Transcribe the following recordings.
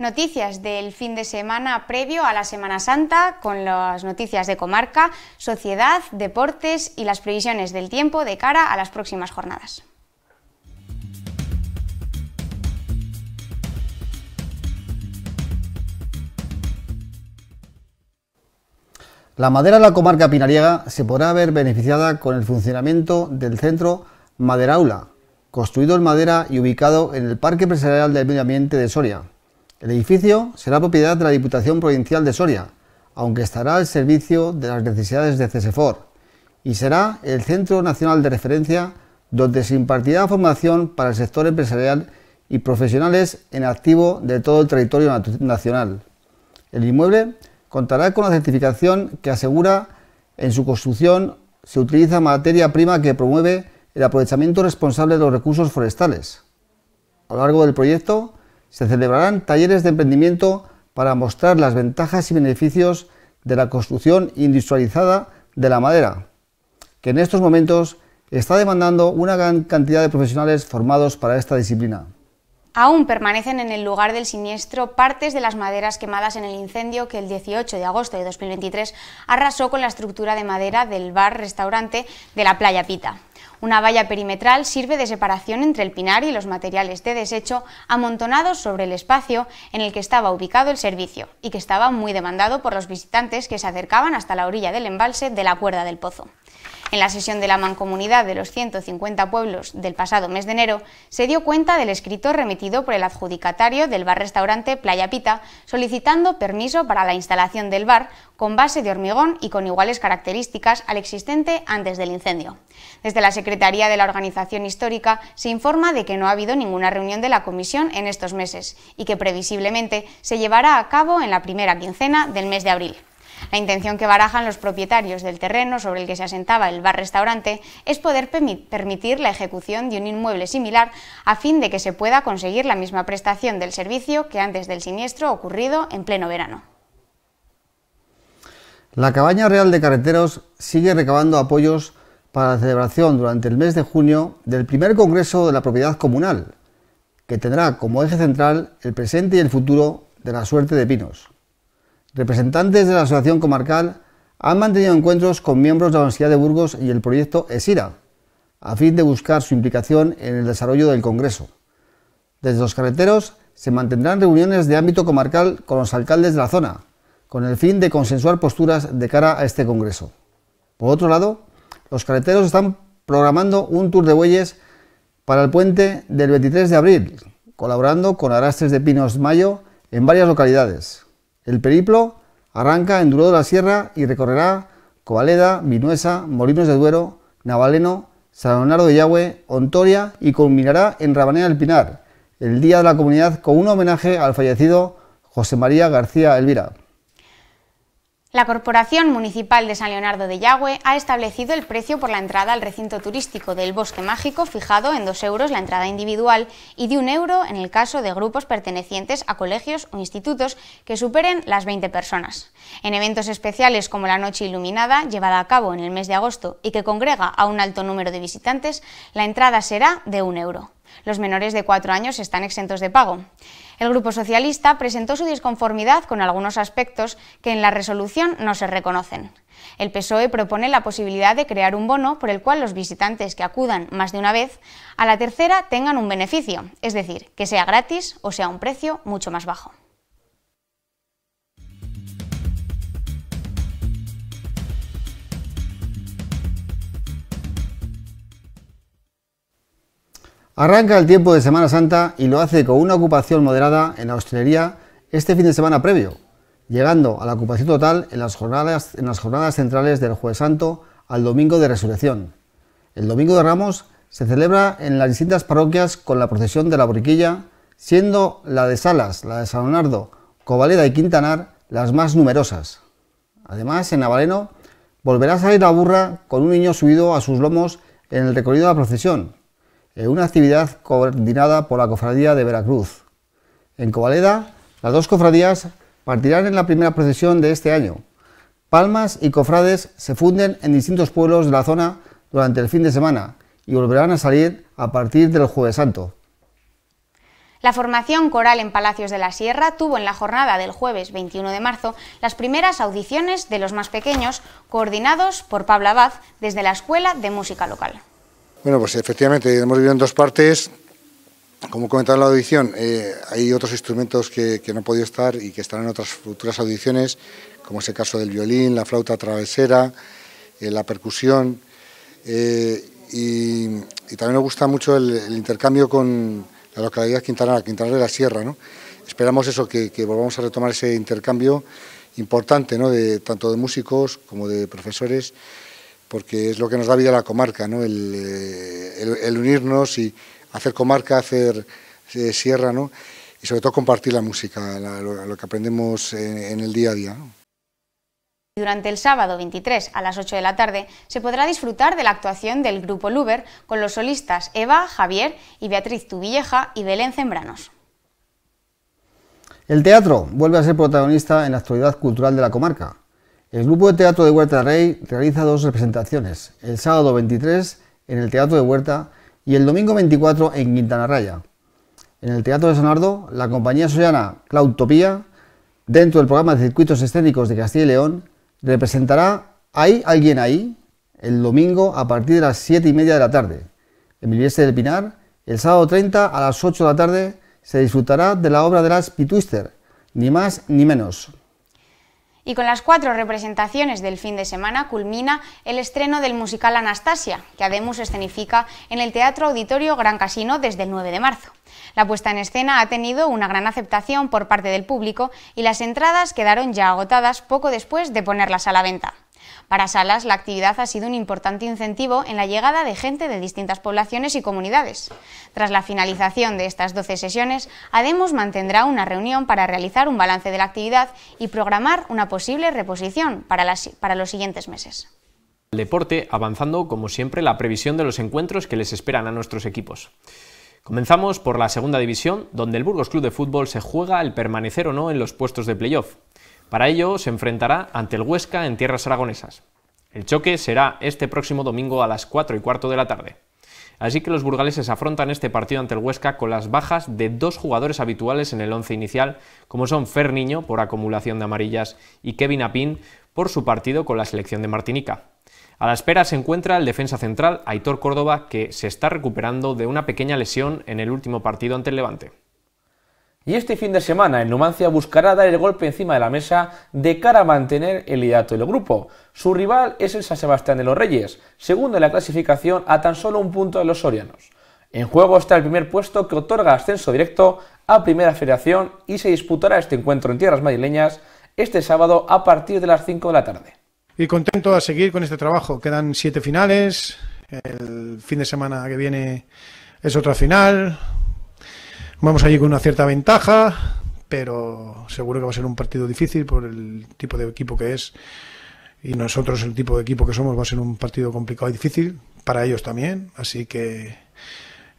Noticias del fin de semana previo a la Semana Santa con las noticias de comarca, sociedad, deportes y las previsiones del tiempo de cara a las próximas jornadas. La madera de la comarca pinariega se podrá ver beneficiada con el funcionamiento del centro Maderaula, construido en madera y ubicado en el Parque Empresarial del Medio Ambiente de Soria el edificio será propiedad de la Diputación Provincial de Soria, aunque estará al servicio de las necesidades de CESEFOR, y será el centro nacional de referencia donde se impartirá formación para el sector empresarial y profesionales en activo de todo el territorio nacional. El inmueble contará con la certificación que asegura en su construcción se utiliza materia prima que promueve el aprovechamiento responsable de los recursos forestales. A lo largo del proyecto se celebrarán talleres de emprendimiento para mostrar las ventajas y beneficios de la construcción industrializada de la madera, que en estos momentos está demandando una gran cantidad de profesionales formados para esta disciplina. Aún permanecen en el lugar del siniestro partes de las maderas quemadas en el incendio que el 18 de agosto de 2023 arrasó con la estructura de madera del bar-restaurante de la Playa Pita. Una valla perimetral sirve de separación entre el pinar y los materiales de desecho amontonados sobre el espacio en el que estaba ubicado el servicio y que estaba muy demandado por los visitantes que se acercaban hasta la orilla del embalse de la cuerda del pozo. En la sesión de la mancomunidad de los 150 pueblos del pasado mes de enero, se dio cuenta del escrito remitido por el adjudicatario del bar-restaurante Playa Pita, solicitando permiso para la instalación del bar con base de hormigón y con iguales características al existente antes del incendio. Desde la Secretaría de la Organización Histórica se informa de que no ha habido ninguna reunión de la comisión en estos meses y que previsiblemente se llevará a cabo en la primera quincena del mes de abril. La intención que barajan los propietarios del terreno sobre el que se asentaba el bar-restaurante es poder permitir la ejecución de un inmueble similar a fin de que se pueda conseguir la misma prestación del servicio que antes del siniestro ocurrido en pleno verano. La Cabaña Real de Carreteros sigue recabando apoyos para la celebración durante el mes de junio del primer Congreso de la Propiedad Comunal, que tendrá como eje central el presente y el futuro de la suerte de pinos. Representantes de la Asociación Comarcal han mantenido encuentros con miembros de la Universidad de Burgos y el proyecto ESIRA, a fin de buscar su implicación en el desarrollo del Congreso. Desde los carreteros se mantendrán reuniones de ámbito comarcal con los alcaldes de la zona, con el fin de consensuar posturas de cara a este Congreso. Por otro lado, los carreteros están programando un tour de bueyes para el puente del 23 de abril, colaborando con Arastres de Pinos Mayo en varias localidades. El periplo arranca en Duró de la Sierra y recorrerá Covaleda, Vinuesa, Molinos de Duero, Navaleno, San Leonardo de Yahweh, Ontoria y culminará en Rabanera del Pinar, el Día de la Comunidad con un homenaje al fallecido José María García Elvira. La Corporación Municipal de San Leonardo de Yagüe ha establecido el precio por la entrada al recinto turístico del Bosque Mágico fijado en 2 euros la entrada individual y de 1 euro en el caso de grupos pertenecientes a colegios o institutos que superen las 20 personas. En eventos especiales como la Noche Iluminada, llevada a cabo en el mes de agosto y que congrega a un alto número de visitantes, la entrada será de 1 euro. Los menores de 4 años están exentos de pago. El Grupo Socialista presentó su disconformidad con algunos aspectos que en la resolución no se reconocen. El PSOE propone la posibilidad de crear un bono por el cual los visitantes que acudan más de una vez a la tercera tengan un beneficio, es decir, que sea gratis o sea un precio mucho más bajo. Arranca el tiempo de Semana Santa y lo hace con una ocupación moderada en la hostelería este fin de semana previo, llegando a la ocupación total en las jornadas, en las jornadas centrales del Jueves Santo al Domingo de Resurrección. El Domingo de Ramos se celebra en las distintas parroquias con la procesión de la Borriquilla, siendo la de Salas, la de San Leonardo, Covaleda y Quintanar las más numerosas. Además, en Avaleno volverá a salir la burra con un niño subido a sus lomos en el recorrido de la procesión, eh, una actividad coordinada por la Cofradía de Veracruz. En Covaleda, las dos cofradías partirán en la primera procesión de este año. Palmas y cofrades se funden en distintos pueblos de la zona durante el fin de semana y volverán a salir a partir del jueves santo. La formación coral en Palacios de la Sierra tuvo en la jornada del jueves 21 de marzo las primeras audiciones de los más pequeños, coordinados por Pablo Abad desde la Escuela de Música Local. Bueno, pues efectivamente, hemos vivido en dos partes. Como comentaba en la audición, eh, hay otros instrumentos que, que, no han podido estar y que estarán en otras futuras audiciones, como es el caso del violín, la flauta travesera, eh, la percusión. Eh, y, también nos gusta mucho el, intercambio con la localidad Quintana, Quintana de la Sierra. ¿no? Esperamos eso, que, que, volvamos a retomar ese intercambio importante, ¿no? de, tanto de músicos como de profesores porque es lo que nos da vida a la comarca, ¿no? Eh, el, unirnos y hacer comarca, hacer eh, sierra, ¿no? y sobre todo compartir la música, lo, que aprendemos en, el día a día. Durante el sábado 23 a las 8 de la tarde se podrá disfrutar de la actuación del grupo Luber con los solistas Eva, Javier y Beatriz Tubilleja y Belén Zembranos. El teatro vuelve a ser protagonista en la actualidad cultural de la comarca. El grupo de teatro de Huerta Rey realiza dos representaciones, el sábado 23 en el Teatro de Huerta y el domingo 24 en Quintana Raya. En el Teatro de Sonardo, la compañía soyana Clautopía, dentro del programa de circuitos escénicos de Castilla y León, representará ¿Hay alguien ahí? el domingo a partir de las 7 y media de la tarde. En Milieste del Pinar, el sábado 30 a las 8 de la tarde, se disfrutará de la obra de las Pitwister, ni más ni menos. Y con las cuatro representaciones del fin de semana culmina el estreno del musical Anastasia, que Ademus escenifica en el Teatro Auditorio Gran Casino desde el 9 de marzo. La puesta en escena ha tenido una gran aceptación por parte del público y las entradas quedaron ya agotadas poco después de ponerlas a la venta. Para Salas, la actividad ha sido un importante incentivo en la llegada de gente de distintas poblaciones y comunidades. Tras la finalización de estas 12 sesiones, ADEMOS mantendrá una reunión para realizar un balance de la actividad y programar una posible reposición para, los siguientes meses. El deporte avanzando, como siempre, la previsión de los encuentros que les esperan a nuestros equipos. Comenzamos por la segunda división, donde el Burgos Club de Fútbol se juega el permanecer o no en los puestos de playoff. Para ello se enfrentará ante el Huesca en tierras aragonesas. El choque será este próximo domingo a las 4 y cuarto de la tarde. Así que los burgaleses afrontan este partido ante el Huesca con las bajas de dos jugadores habituales en el once inicial, como son Fer Niño por acumulación de amarillas y Kevin Apin, por su partido con la selección de Martinica. A la espera se encuentra el defensa central Aitor Córdoba, que se está recuperando de una pequeña lesión en el último partido ante el Levante. Y este fin de semana el Numancia buscará dar el golpe encima de la mesa de cara a mantener el liderato del grupo. Su rival es el San Sebastián de los Reyes, segundo en la clasificación a tan solo un punto de los sorianos. En juego está el primer puesto que otorga ascenso directo a Primera Federación y se disputará este encuentro en tierras madrileñas este sábado a partir de las 5 de la tarde. Y contento a seguir con este trabajo. Quedan siete finales. El fin de semana que viene es otra final. Vamos allí con una cierta ventaja, pero seguro que va a ser un partido difícil por el tipo de equipo que es. Y nosotros, el tipo de equipo que somos, va a ser un partido complicado y difícil para ellos también. Así que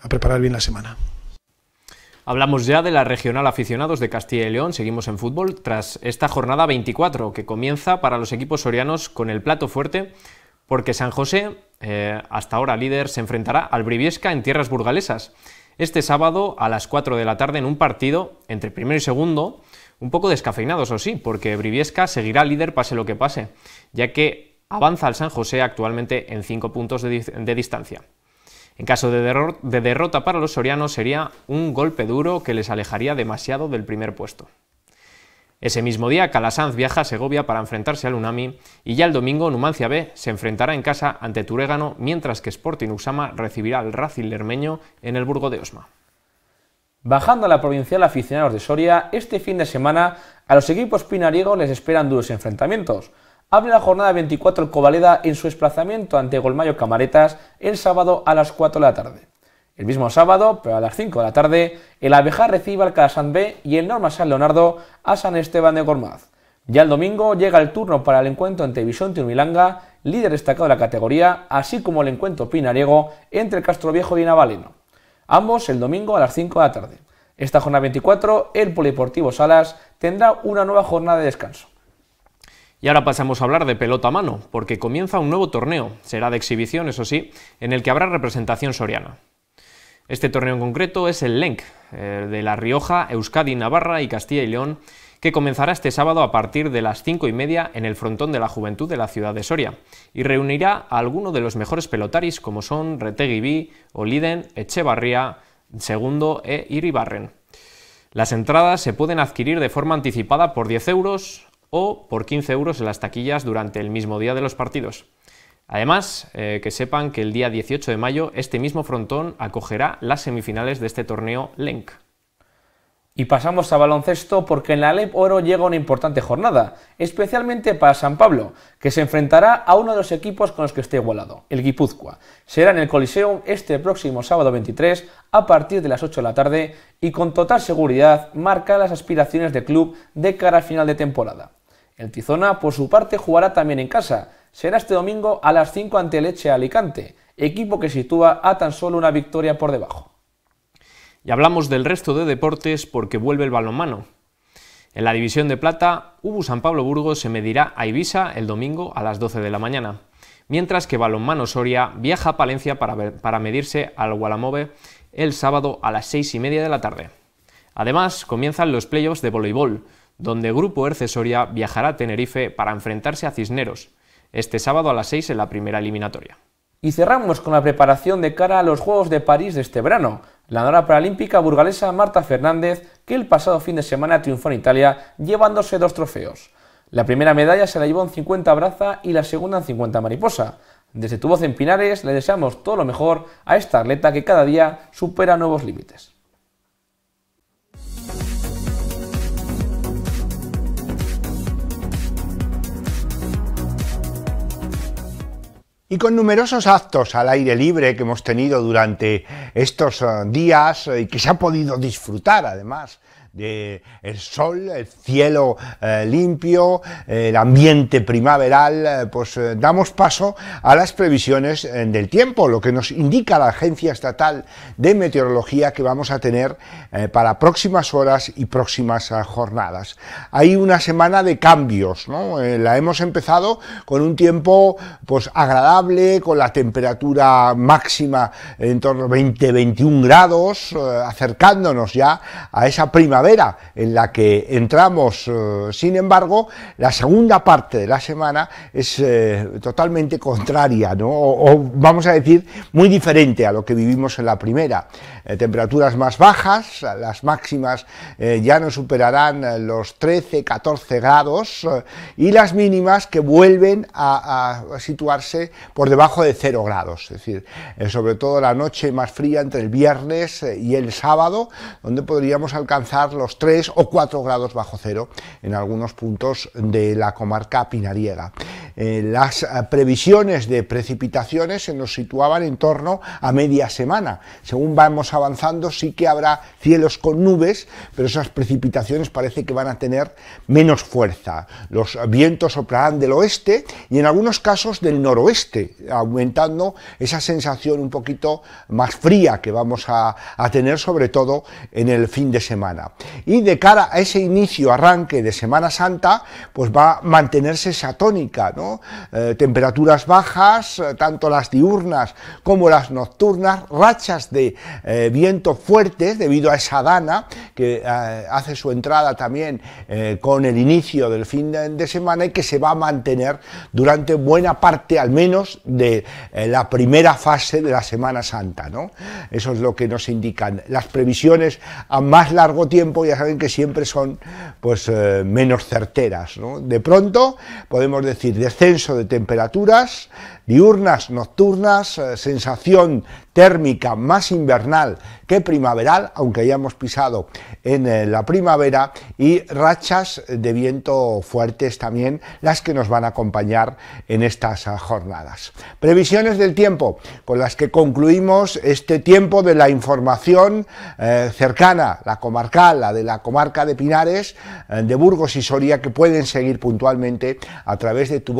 a preparar bien la semana. Hablamos ya de la regional aficionados de Castilla y León, seguimos en fútbol, tras esta jornada 24 que comienza para los equipos sorianos con el plato fuerte, porque San José, eh, hasta ahora líder, se enfrentará al Briviesca en tierras burgalesas este sábado a las 4 de la tarde en un partido entre primero y segundo, un poco descafeinados, o sí, porque Briviesca seguirá líder pase lo que pase, ya que avanza al San José actualmente en 5 puntos de, distancia. En caso de derrota para los sorianos sería un golpe duro que les alejaría demasiado del primer puesto. Ese mismo día, Calasanz viaja a Segovia para enfrentarse al Unami y ya el domingo Numancia B se enfrentará en casa ante Turégano, mientras que Sporting Usama recibirá al Racing Lermeño en el Burgo de Osma. Bajando a la provincial aficionados de Soria, este fin de semana a los equipos pinariegos les esperan duros enfrentamientos. Abre la jornada 24 el Cobaleda en su desplazamiento ante Golmayo Camaretas el sábado a las 4 de la tarde. El mismo sábado, pero a las 5 de la tarde, el Abejar recibe al Casan B y el Norma San Leonardo a San Esteban de Gormaz. Ya el domingo llega el turno para el encuentro entre Bisonte y Milanga, líder destacado de la categoría, así como el encuentro pinariego entre Castroviejo y Navaleno. Ambos el domingo a las 5 de la tarde. Esta jornada 24, el Polideportivo Salas tendrá una nueva jornada de descanso. Y ahora pasamos a hablar de pelota a mano, porque comienza un nuevo torneo, será de exhibición, eso sí, en el que habrá representación soriana. Este torneo en concreto es el LENC, eh, de La Rioja, Euskadi, Navarra y Castilla y León, que comenzará este sábado a partir de las 5 y media en el frontón de la juventud de la ciudad de Soria y reunirá a algunos de los mejores pelotaris como son Retegui Oliden, Echevarría, Segundo e Iribarren. Las entradas se pueden adquirir de forma anticipada por 10 euros o por 15 euros en las taquillas durante el mismo día de los partidos. Además, eh, que sepan que el día 18 de mayo este mismo frontón acogerá las semifinales de este torneo LENC. Y pasamos a baloncesto porque en la LEP Oro llega una importante jornada, especialmente para San Pablo, que se enfrentará a uno de los equipos con los que esté igualado, el Guipúzcoa. Será en el Coliseum este próximo sábado 23 a partir de las 8 de la tarde y con total seguridad marca las aspiraciones del club de cara al final de temporada. El Tizona, por su parte, jugará también en casa, será este domingo a las 5 ante Leche Alicante, equipo que sitúa a tan solo una victoria por debajo. Y hablamos del resto de deportes porque vuelve el balonmano. En la división de plata, Ubu San Pablo Burgos se medirá a Ibiza el domingo a las 12 de la mañana, mientras que Balonmano Soria viaja a Palencia para, para medirse al Gualamove el sábado a las 6 y media de la tarde. Además, comienzan los playoffs de voleibol, donde Grupo Erce Soria viajará a Tenerife para enfrentarse a Cisneros, este sábado a las 6 en la primera eliminatoria. Y cerramos con la preparación de cara a los Juegos de París de este verano. La nadadora paralímpica burgalesa Marta Fernández, que el pasado fin de semana triunfó en Italia llevándose dos trofeos. La primera medalla se la llevó en 50 braza y la segunda en 50 mariposa. Desde Tu Voz en Pinares le deseamos todo lo mejor a esta atleta que cada día supera nuevos límites. Y con numerosos actos al aire libre que hemos tenido durante estos eh, días eh, y que se ha podido disfrutar además de el sol, el cielo eh, limpio, eh, el ambiente primaveral, eh, pues damos paso a las previsiones del tiempo, lo que nos indica la Agencia Estatal de Meteorología que vamos a tener para próximas horas y próximas jornadas. Hay una semana de cambios, ¿no? la hemos empezado con un tiempo pues agradable, con la temperatura máxima en torno a 20-21 grados, acercándonos ya a esa primavera en la que entramos, eh, sin embargo, la segunda parte de la semana es eh, totalmente contraria, o, vamos a decir muy diferente a lo que vivimos en la primera. Eh, temperaturas más bajas, las máximas ya no superarán los 13, 14 grados y las mínimas que vuelven a, a, situarse por debajo de 0 grados, es decir, sobre todo la noche más fría entre el viernes y el sábado, donde podríamos alcanzar los 3 o 4 grados bajo cero en algunos puntos de la comarca pinariega. Eh, las eh, previsiones de precipitaciones se nos situaban en torno a media semana. Según vamos avanzando, sí que habrá cielos con nubes, pero esas precipitaciones parece que van a tener menos fuerza. Los vientos soplarán del oeste y en algunos casos del noroeste, aumentando esa sensación un poquito más fría que vamos a, tener, sobre todo en el fin de semana. Y de cara a ese inicio, arranque de Semana Santa, pues va a mantenerse esa tónica, eh, temperaturas bajas, eh, tanto las diurnas como las nocturnas, rachas de eh, viento fuertes debido a esa dana que hace su entrada también con el inicio del fin de, semana y que se va a mantener durante buena parte al menos de la primera fase de la Semana Santa. ¿no? Eso es lo que nos indican las previsiones a más largo tiempo, ya saben que siempre son pues, menos certeras. De pronto podemos decir, descenso de temperaturas, diurnas, nocturnas, eh, sensación térmica más invernal que primaveral, aunque hayamos pisado en eh, la primavera, y rachas de viento fuertes también, las que nos van a acompañar en estas ah, jornadas. Previsiones del tiempo, con las que concluimos este tiempo de la información eh, cercana, la comarcal, la de la comarca de Pinares, de Burgos y Soria, que pueden seguir puntualmente a través de tu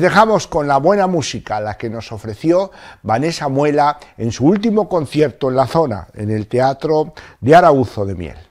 dejamos con la buena música, la que nos ofreció Vanessa Muela en su último concierto en la zona, en el Teatro de Arauzo de Miel.